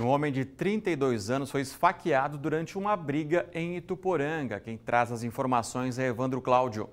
Um homem de 32 anos foi esfaqueado durante uma briga em Ituporanga. Quem traz as informações é Evandro Cláudio.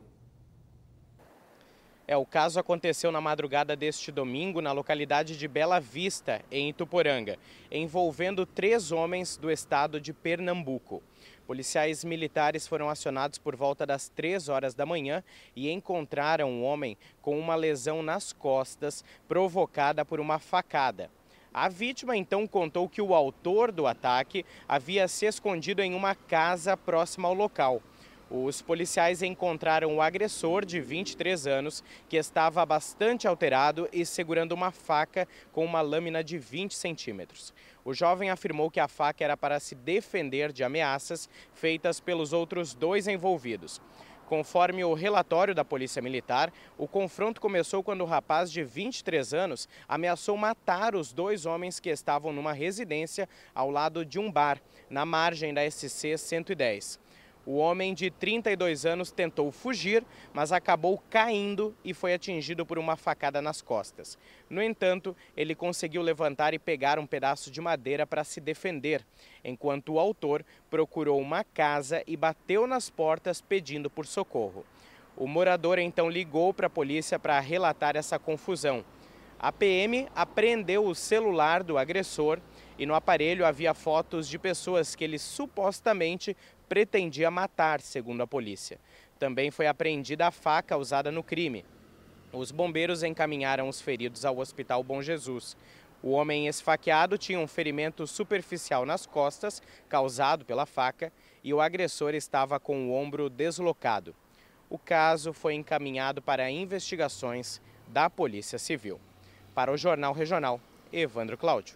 É, o caso aconteceu na madrugada deste domingo na localidade de Bela Vista, em Ituporanga, envolvendo três homens do estado de Pernambuco. Policiais militares foram acionados por volta das 3 horas da manhã e encontraram um homem com uma lesão nas costas provocada por uma facada. A vítima então contou que o autor do ataque havia se escondido em uma casa próxima ao local. Os policiais encontraram o agressor de 23 anos, que estava bastante alterado e segurando uma faca com uma lâmina de 20 centímetros. O jovem afirmou que a faca era para se defender de ameaças feitas pelos outros dois envolvidos. Conforme o relatório da Polícia Militar, o confronto começou quando o rapaz de 23 anos ameaçou matar os dois homens que estavam numa residência ao lado de um bar, na margem da SC 110. O homem de 32 anos tentou fugir, mas acabou caindo e foi atingido por uma facada nas costas. No entanto, ele conseguiu levantar e pegar um pedaço de madeira para se defender, enquanto o autor procurou uma casa e bateu nas portas pedindo por socorro. O morador então ligou para a polícia para relatar essa confusão. A PM apreendeu o celular do agressor e no aparelho havia fotos de pessoas que ele supostamente pretendia matar, segundo a polícia. Também foi apreendida a faca usada no crime. Os bombeiros encaminharam os feridos ao Hospital Bom Jesus. O homem esfaqueado tinha um ferimento superficial nas costas, causado pela faca, e o agressor estava com o ombro deslocado. O caso foi encaminhado para investigações da Polícia Civil. Para o Jornal Regional, Evandro Cláudio.